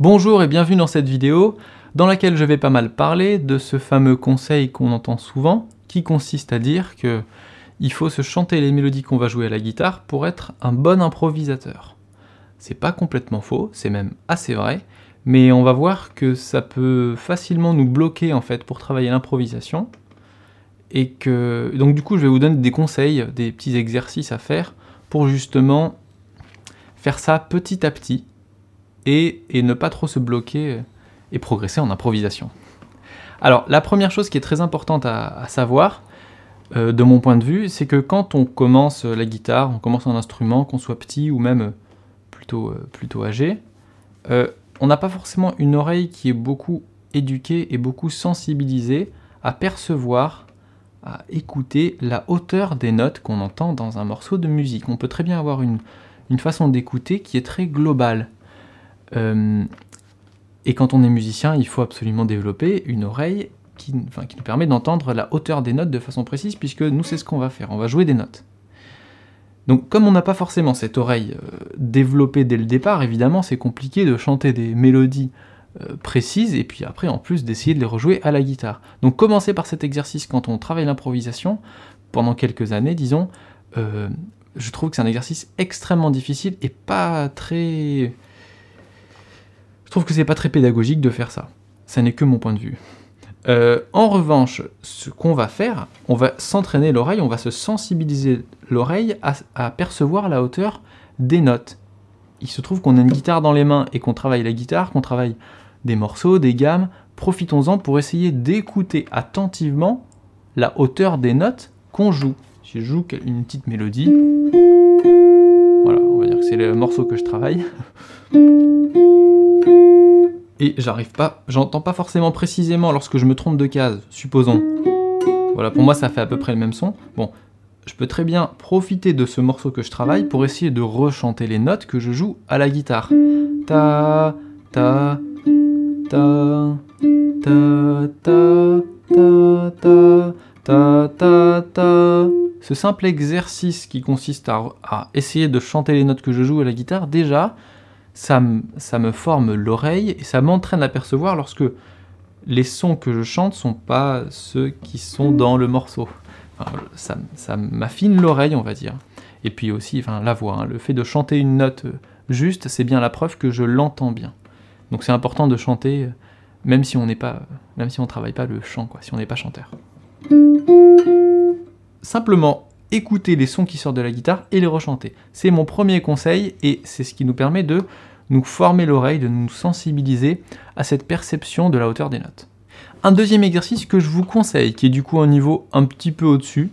Bonjour et bienvenue dans cette vidéo dans laquelle je vais pas mal parler de ce fameux conseil qu'on entend souvent qui consiste à dire que il faut se chanter les mélodies qu'on va jouer à la guitare pour être un bon improvisateur. C'est pas complètement faux, c'est même assez vrai, mais on va voir que ça peut facilement nous bloquer en fait pour travailler l'improvisation et que donc du coup je vais vous donner des conseils, des petits exercices à faire pour justement faire ça petit à petit et, ne pas trop se bloquer et progresser en improvisation. Alors la première chose qui est très importante à, savoir, euh, de mon point de vue, c'est que quand on commence la guitare, on commence un instrument, qu'on soit petit ou même plutôt, euh, plutôt âgé, euh, on n'a pas forcément une oreille qui est beaucoup éduquée et beaucoup sensibilisée à percevoir, à écouter la hauteur des notes qu'on entend dans un morceau de musique. On peut très bien avoir une façon d'écouter qui est très globale, euh, et quand on est musicien, il faut absolument développer une oreille qui, nous permet d'entendre la hauteur des notes de façon précise, puisque nous, c'est ce qu'on va faire, on va jouer des notes. Donc comme on n'a pas forcément cette oreille euh, développée dès le départ, évidemment, c'est compliqué de chanter des mélodies euh, précises, et puis après, en plus, d'essayer de les rejouer à la guitare. Donc commencer par cet exercice quand on travaille l'improvisation, pendant quelques années, disons, je trouve que c'est un exercice extrêmement difficile et pas très je trouve que c'est pas très pédagogique de faire ça. Ça n'est que mon point de vue. Euh, en revanche, ce qu'on va faire, on va s'entraîner l'oreille, on va se sensibiliser l'oreille à, à, percevoir la hauteur des notes. Il se trouve qu'on a une guitare dans les mains et qu'on travaille la guitare, qu'on travaille des morceaux, des gammes. Profitons-en pour essayer d'écouter attentivement la hauteur des notes qu'on joue. Si je joue une petite mélodie, voilà, on va dire que c'est le morceau que je travaille. et j'arrive pas, j'entends pas forcément précisément lorsque je me trompe de case, supposons. Voilà, pour moi ça fait à peu près le même son. Bon, je peux très bien profiter de ce morceau que je travaille pour essayer de rechanter les notes que je joue à la guitare. Ta ta ta ta ta ta ta ta ta Ce simple exercice qui consiste à essayer de chanter les notes que je joue à la guitare, déjà, ça, me forme l'oreille et ça m'entraîne à percevoir lorsque les sons que je chante sont pas ceux qui sont mmh. dans le morceau. ça, m'affine l'oreille, on va dire. Et puis aussi, enfin, la voix. Hein. Le fait de chanter une note euh, juste, c'est bien la preuve que je l'entends bien. Donc c'est important de chanter, euh, même si on n'est pas, même si on travaille pas le chant, quoi, si on n'est pas chanteur. Simplement, écouter les sons qui sortent de la guitare et les rechanter. C'est mon premier conseil et c'est ce qui nous permet de nous former l'oreille, de nous sensibiliser à cette perception de la hauteur des notes. Un deuxième exercice que je vous conseille, qui est du coup un niveau un petit peu au-dessus,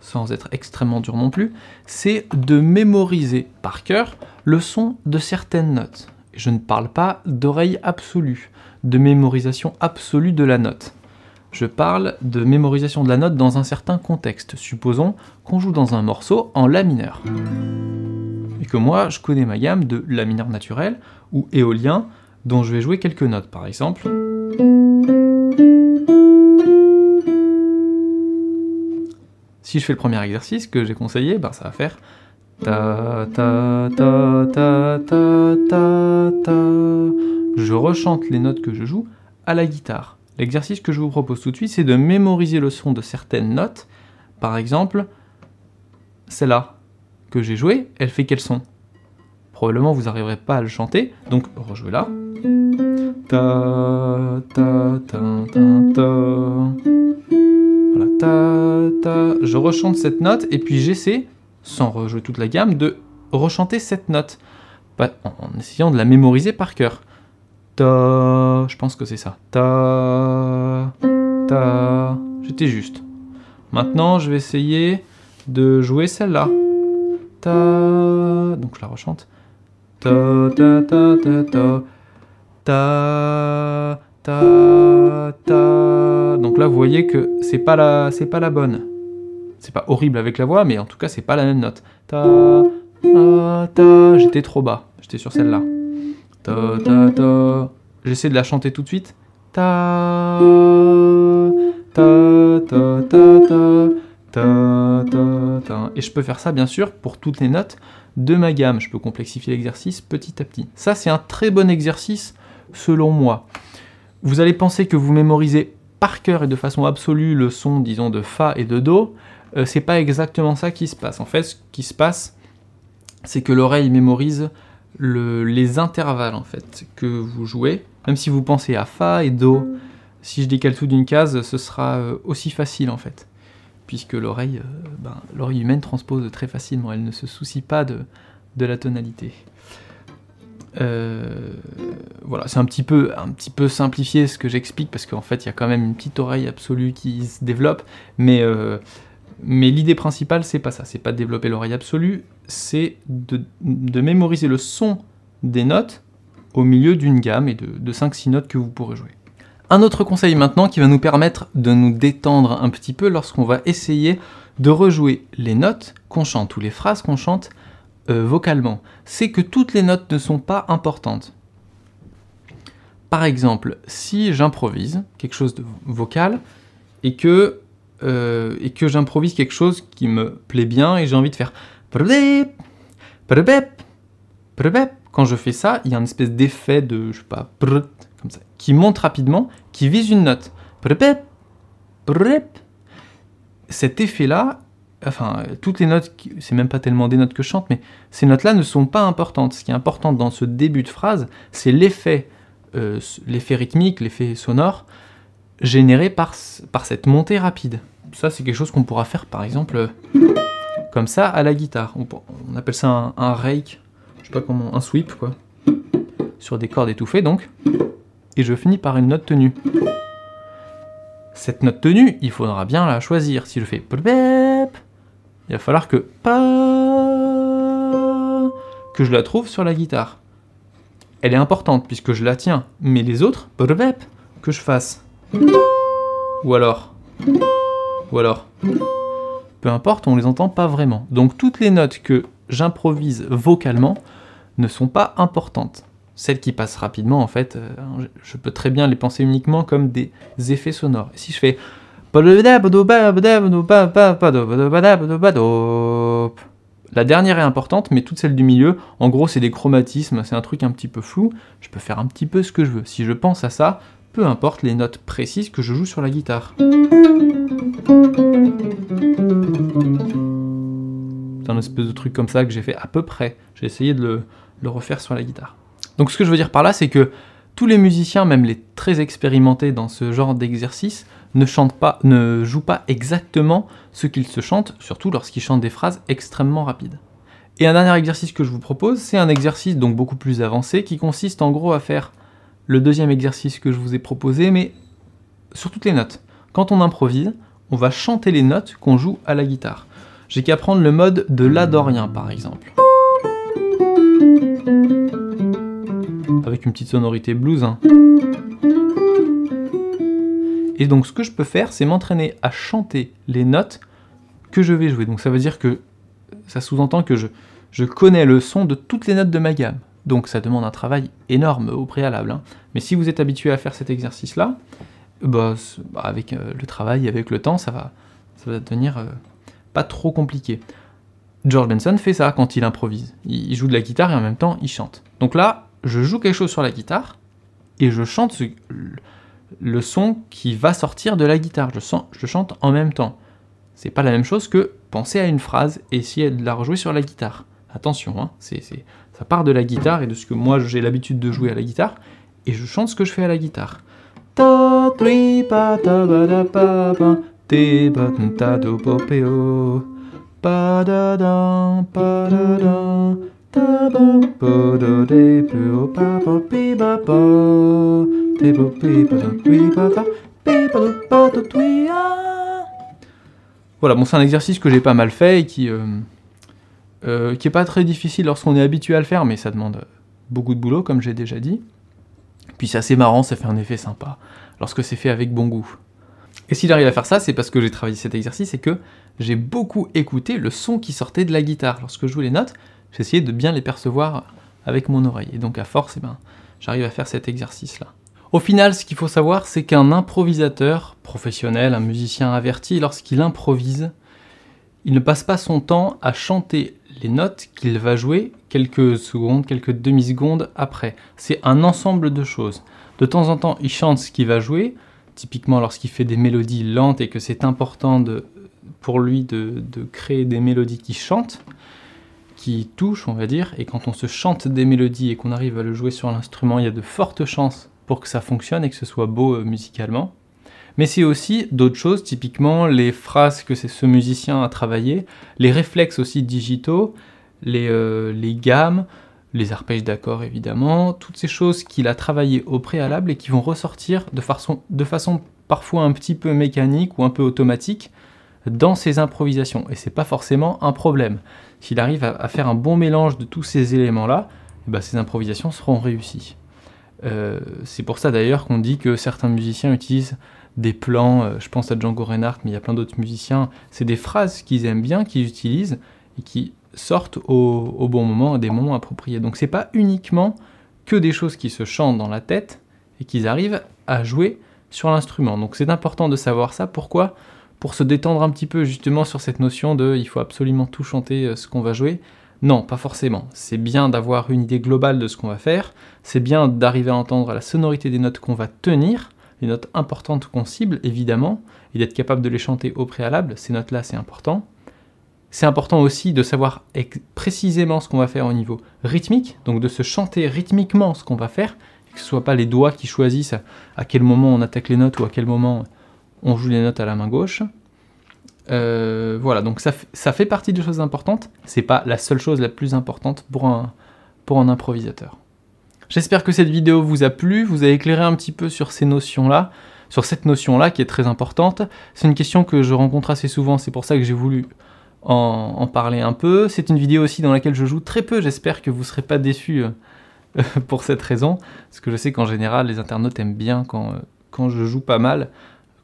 sans être extrêmement dur non plus, c'est de mémoriser par cœur le son de certaines notes. Je ne parle pas d'oreille absolue, de mémorisation absolue de la note. Je parle de mémorisation de la note dans un certain contexte. Supposons qu'on joue dans un morceau en La mineur. Et que moi, je connais ma gamme de La mineur naturelle ou éolien, dont je vais jouer quelques notes, par exemple. Si je fais le premier exercice que j'ai conseillé, ben, ça va faire ta ta ta ta ta ta ta. Je rechante les notes que je joue à la guitare. L'exercice que je vous propose tout de suite, c'est de mémoriser le son de certaines notes. Par exemple, celle-là que j'ai jouée, elle fait quel son Probablement vous n'arriverez pas à le chanter, donc rejouez là. Ta, ta, ta, voilà, ta, ta. Je rechante cette note et puis j'essaie, sans rejouer toute la gamme, de rechanter cette note en essayant de la mémoriser par cœur. Ta, je pense que c'est ça. Ta, ta. J'étais juste. Maintenant, je vais essayer de jouer celle-là. Ta, donc je la rechante. Ta, ta, ta, ta, ta. Ta, ta, Donc là, vous voyez que c'est pas la, c'est pas la bonne. C'est pas horrible avec la voix, mais en tout cas, c'est pas la même note. ta, ta. J'étais trop bas. J'étais sur celle-là. J'essaie de la chanter tout de suite. Et je peux faire ça, bien sûr, pour toutes les notes de ma gamme. Je peux complexifier l'exercice petit à petit. Ça, c'est un très bon exercice, selon moi. Vous allez penser que vous mémorisez par cœur et de façon absolue le son, disons, de Fa et de Do. Euh, c'est pas exactement ça qui se passe. En fait, ce qui se passe, c'est que l'oreille mémorise les intervalles en fait que vous jouez. Même si vous pensez à Fa et Do, mm. si je décale tout d'une case, ce sera euh, aussi facile en fait. Puisque euh, ben, l'oreille humaine transpose très facilement, elle ne se soucie pas de, de la tonalité. Euh, voilà, c'est un petit peu un petit peu simplifié ce que j'explique parce qu'en fait il y a quand même une petite oreille absolue qui se développe, mais mais l'idée principale, c'est pas ça. C'est pas de développer l'oreille absolue, c'est de, mémoriser le son des notes au milieu d'une gamme et de, 5-6 notes que vous pourrez jouer. Un autre conseil maintenant qui va nous permettre de nous détendre un petit peu lorsqu'on va essayer de rejouer les notes qu'on chante ou les phrases qu'on chante euh, vocalement, c'est que toutes les notes ne sont pas importantes. Par exemple, si j'improvise quelque chose de vocal et que euh, et que j'improvise quelque chose qui me plaît bien et j'ai envie de faire quand je fais ça, il y a une espèce d'effet de, je sais pas, comme ça, qui monte rapidement, qui vise une note. Cet effet-là, enfin, toutes les notes, c'est même pas tellement des notes que je chante, mais ces notes-là ne sont pas importantes. Ce qui est important dans ce début de phrase, c'est l'effet, euh, l'effet rythmique, l'effet sonore, généré par, par cette montée rapide. Ça, c'est quelque chose qu'on pourra faire, par exemple, euh, comme ça, à la guitare. On, appelle ça un, rake, je sais pas comment, un sweep, quoi. Sur des cordes étouffées, donc. Et je finis par une note tenue. Cette note tenue, il faudra bien la choisir. Si je fais il va falloir que que je la trouve sur la guitare. Elle est importante puisque je la tiens, mais les autres, que je fasse ou alors Ou alors Peu importe, on les entend pas vraiment. Donc toutes les notes que j'improvise vocalement ne sont pas importantes. Celles qui passent rapidement, en fait, euh, je peux très bien les penser uniquement comme des effets sonores. si je fais... La dernière est importante, mais toutes celles du milieu, en gros, c'est des chromatismes, c'est un truc un petit peu flou. Je peux faire un petit peu ce que je veux. Si je pense à ça, peu importe les notes précises que je joue sur la guitare. C'est un espèce de truc comme ça que j'ai fait à peu près. J'ai essayé de le, refaire sur la guitare. Donc ce que je veux dire par là, c'est que tous les musiciens, même les très expérimentés dans ce genre d'exercice, ne, chantent pas, ne jouent pas exactement ce qu'ils se chantent, surtout lorsqu'ils chantent des phrases extrêmement rapides. Et un dernier exercice que je vous propose, c'est un exercice donc beaucoup plus avancé qui consiste en gros à faire le deuxième exercice que je vous ai proposé, mais sur toutes les notes. Quand on improvise, on va chanter les notes qu'on joue à la guitare. J'ai qu'à prendre le mode de La dorien par exemple. Avec une petite sonorité blues. Hein. Et donc ce que je peux faire, c'est m'entraîner à chanter les notes que je vais jouer. Donc ça veut dire que ça sous-entend que je, je connais le son de toutes les notes de ma gamme. Donc ça demande un travail énorme au préalable. Hein. Mais si vous êtes habitué à faire cet exercice-là, bah, bah avec euh, le travail, avec le temps, ça va, ça va devenir euh, pas trop compliqué. George Benson fait ça quand il improvise. Il joue de la guitare et en même temps il chante. Donc là, je joue quelque chose sur la guitare et je chante le son qui va sortir de la guitare. Je, je chante en même temps. C'est pas la même chose que penser à une phrase et essayer de la rejouer sur la guitare. Attention, hein, ça part de la guitare et de ce que moi j'ai l'habitude de jouer à la guitare, et je chante ce que je fais à la guitare. Voilà, bon, c'est un exercice que j'ai pas mal fait et qui, euh, euh, qui n'est pas très difficile lorsqu'on est habitué à le faire, mais ça demande beaucoup de boulot, comme j'ai déjà dit. Puis c'est assez marrant, ça fait un effet sympa, lorsque c'est fait avec bon goût. Et si j'arrive à faire ça, c'est parce que j'ai travaillé cet exercice et que j'ai beaucoup écouté le son qui sortait de la guitare. Lorsque je jouais les notes, j'essayais de bien les percevoir avec mon oreille. Et donc à force, eh ben, j'arrive à faire cet exercice-là. Au final, ce qu'il faut savoir, c'est qu'un improvisateur professionnel, un musicien averti, lorsqu'il improvise, il ne passe pas son temps à chanter les notes qu'il va jouer quelques secondes, quelques demi-secondes après. C'est un ensemble de choses. De temps en temps, il chante ce qu'il va jouer, typiquement lorsqu'il fait des mélodies lentes et que c'est important pour lui de, créer des mélodies qui chantent, qui touchent, on va dire, et quand on se chante des mélodies et qu'on arrive à le jouer sur l'instrument, il y a de fortes chances pour que ça fonctionne et que ce soit beau euh, musicalement mais c'est aussi d'autres choses, typiquement les phrases que ce musicien a travaillées, les réflexes aussi digitaux, euh, les, gammes, les arpèges d'accords évidemment, toutes ces choses qu'il a travaillées au préalable et qui vont ressortir de façon, de façon parfois un petit peu mécanique ou un peu automatique dans ses improvisations. Et c'est pas forcément un problème. S'il arrive à, faire un bon mélange de tous ces éléments-là, ses eh ben, improvisations seront réussies. Euh, c'est pour ça d'ailleurs qu'on dit que certains musiciens utilisent des plans, euh, je pense à Django Reinhardt, mais il y a plein d'autres musiciens, c'est des phrases qu'ils aiment bien, qu'ils utilisent, et qui sortent au, bon moment, à des moments appropriés. Donc c'est pas uniquement que des choses qui se chantent dans la tête, et qu'ils arrivent à jouer sur l'instrument. Donc c'est important de savoir ça, pourquoi Pour se détendre un petit peu justement sur cette notion de « il faut absolument tout chanter euh, ce qu'on va jouer », non, pas forcément. C'est bien d'avoir une idée globale de ce qu'on va faire, c'est bien d'arriver à entendre la sonorité des notes qu'on va tenir, les notes importantes qu'on cible, évidemment, et d'être capable de les chanter au préalable, ces notes-là, c'est important. C'est important aussi de savoir précisément ce qu'on va faire au niveau rythmique, donc de se chanter rythmiquement ce qu'on va faire, que ce soit pas les doigts qui choisissent à quel moment on attaque les notes ou à quel moment on joue les notes à la main gauche. Euh, voilà, donc ça, fait partie des choses importantes. C'est pas la seule chose la plus importante pour un, pour un improvisateur. J'espère que cette vidéo vous a plu, vous a éclairé un petit peu sur ces notions-là, sur cette notion-là qui est très importante. C'est une question que je rencontre assez souvent, c'est pour ça que j'ai voulu en, parler un peu. C'est une vidéo aussi dans laquelle je joue très peu, j'espère que vous ne serez pas déçus euh, pour cette raison, parce que je sais qu'en général, les internautes aiment bien quand, euh, quand je joue pas mal,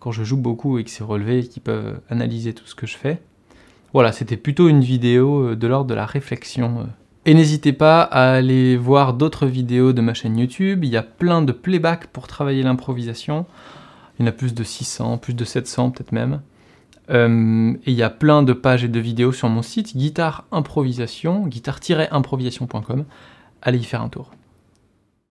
quand je joue beaucoup et que c'est relevé et qu'ils peuvent analyser tout ce que je fais. Voilà, c'était plutôt une vidéo euh, de l'ordre de la réflexion. Et n'hésitez pas à aller voir d'autres vidéos de ma chaîne YouTube, il y a plein de playback pour travailler l'improvisation. Il y en a plus de 600, plus de 700 peut-être même. Euh, et il y a plein de pages et de vidéos sur mon site guitare guitare-improvisation.com. Allez y faire un tour.